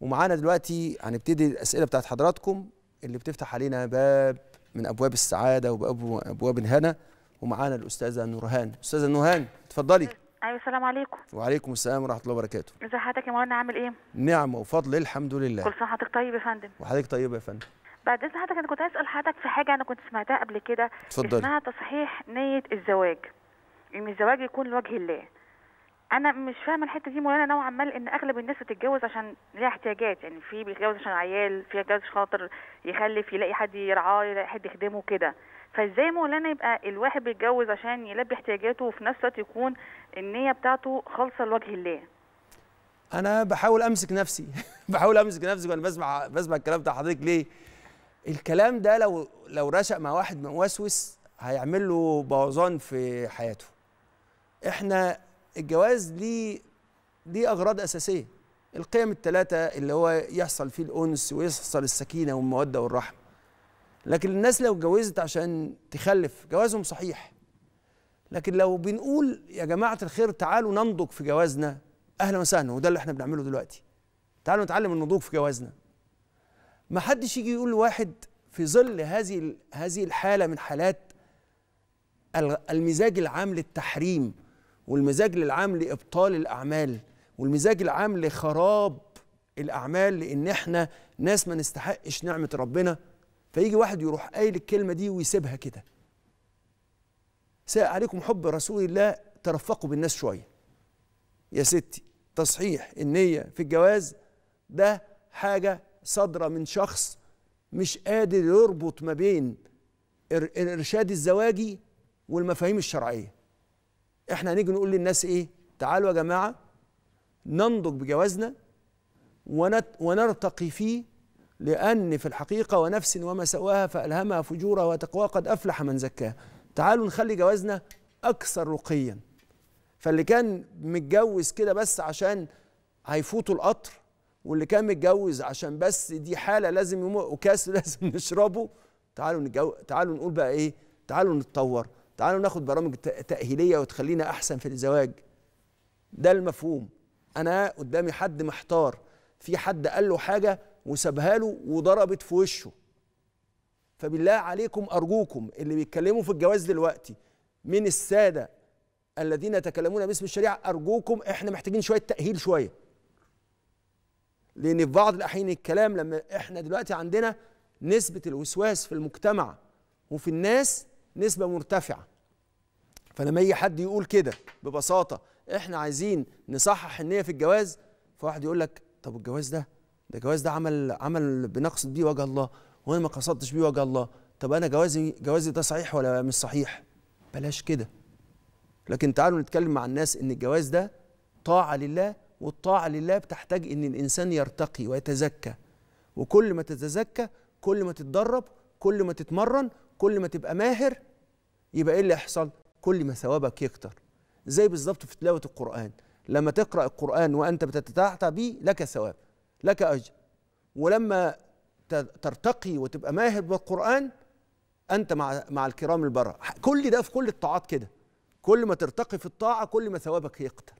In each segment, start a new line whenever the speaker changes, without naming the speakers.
ومعانا دلوقتي هنبتدي الاسئله بتاعت حضراتكم اللي بتفتح علينا باب من ابواب السعاده وابواب ابواب الهنا ومعانا الاستاذه نورهان استاذه نورهان اتفضلي
ايوه السلام عليكم
وعليكم السلام ورحمه الله وبركاته
ازي حضرتك يا مولانا عامل ايه
نعمه وفضل الحمد لله كل سنه
وحضرتك طيب يا فندم
وحضرتك طيب يا فندم
بعد اذن حضرتك انا كنت عايز اسال حضرتك في حاجه انا كنت سمعتها قبل كده اتفضلي اسمها تصحيح نيه الزواج ان الزواج يكون لوجه الله انا مش فاهمه الحته دي مولانا نوعا ما ان اغلب الناس بتتجوز عشان ليها احتياجات يعني في بيتجوز عشان عيال في بيتجوز عشان خاطر يخلف يلاقي حد يرعاه يلاقي حد يخدمه كده فازاي مولانا يبقى الواحد بيتجوز عشان يلبي احتياجاته وفي نفس الوقت يكون النيه بتاعته خالصه لوجه الله
انا بحاول امسك نفسي بحاول امسك نفسي وانا بسمع بسمع الكلام بتاع حضرتك ليه الكلام ده لو لو رشق مع واحد موسوس هيعمل له بوظان في حياته احنا الجواز ليه ليه اغراض اساسيه القيم الثلاثه اللي هو يحصل فيه الانس ويحصل السكينه والموده والرحمه لكن الناس لو اتجوزت عشان تخلف جوازهم صحيح لكن لو بنقول يا جماعه الخير تعالوا ننضج في جوازنا اهلا وسهلا وده اللي احنا بنعمله دلوقتي تعالوا نتعلم النضوج في جوازنا ما حدش يجي يقول لواحد في ظل هذه هذه الحاله من حالات المزاج العام للتحريم والمزاج العام لابطال الاعمال والمزاج العام لخراب الاعمال لان احنا ناس ما نستحقش نعمه ربنا فيجي واحد يروح قايل الكلمه دي ويسيبها كده ساء عليكم حب رسول الله ترفقوا بالناس شويه يا ستي تصحيح النيه في الجواز ده حاجه صادره من شخص مش قادر يربط ما بين الارشاد الزواجي والمفاهيم الشرعيه احنا هنيجي نقول للناس ايه تعالوا يا جماعه ننضج بجوازنا ونت ونرتقي فيه لأن في الحقيقة ونفس وما سواها فألهمها فجورها وتقواها قد أفلح من زكاها تعالوا نخلي جوازنا أكثر رقيا فاللي كان متجوز كده بس عشان هيفوتوا القطر واللي كان متجوز عشان بس دي حالة لازم وكاس لازم نشربه تعالوا نجو... تعالوا نقول بقى إيه تعالوا نتطور تعالوا ناخد برامج تأهيلية وتخلينا أحسن في الزواج ده المفهوم أنا قدامي حد محتار في حد قال له حاجة وسابها له وضربت في وشه فبالله عليكم أرجوكم اللي بيتكلموا في الجواز دلوقتي من السادة الذين يتكلمون باسم الشريعة أرجوكم إحنا محتاجين شوية تأهيل شوية لأن في بعض الأحيان الكلام لما إحنا دلوقتي عندنا نسبة الوسواس في المجتمع وفي الناس نسبه مرتفعه فلما يجي حد يقول كده ببساطه احنا عايزين نصحح النيه في الجواز فواحد يقول لك طب الجواز ده ده الجواز ده عمل عمل بنقصد بيه وجه الله وانا ما قصدتش بيه وجه الله طب انا جوازي جوازي ده صحيح ولا مش صحيح بلاش كده لكن تعالوا نتكلم مع الناس ان الجواز ده طاعه لله والطاعه لله بتحتاج ان الانسان يرتقي ويتزكى وكل ما تتزكى كل ما تتدرب كل ما تتمرن كل ما تبقى ماهر يبقى ايه اللي يحصل كل ما ثوابك يكتر زي بالظبط في تلاوه القران لما تقرا القران وانت بتتعتع به لك ثواب لك اجر ولما ترتقي وتبقى ماهر بالقران انت مع مع الكرام البرره كل ده في كل الطاعات كده كل ما ترتقي في الطاعه كل ما ثوابك يكتر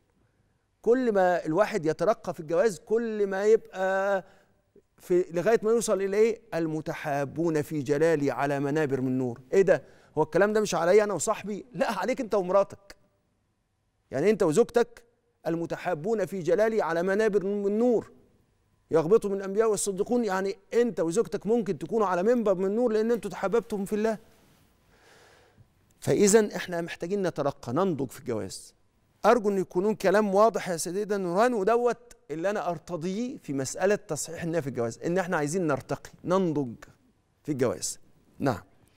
كل ما الواحد يترقى في الجواز كل ما يبقى في لغايه ما يوصل الى ايه المتحابون في جلالي على منابر من نور ايه ده هو الكلام ده مش عليا انا وصاحبي لا عليك انت ومراتك يعني انت وزوجتك المتحابون في جلالي على منابر من نور يغبطوا من الانبياء والصديقون يعني انت وزوجتك ممكن تكونوا على منبر من نور لان انتوا تحببتم في الله فاذا احنا محتاجين نترقى ننضج في الجواز ارجو ان يكونون كلام واضح يا سيدنا نوران ودوت اللي انا ارتضيه في مساله تصحيح النية في الجواز ان احنا عايزين نرتقي ننضج في الجواز نعم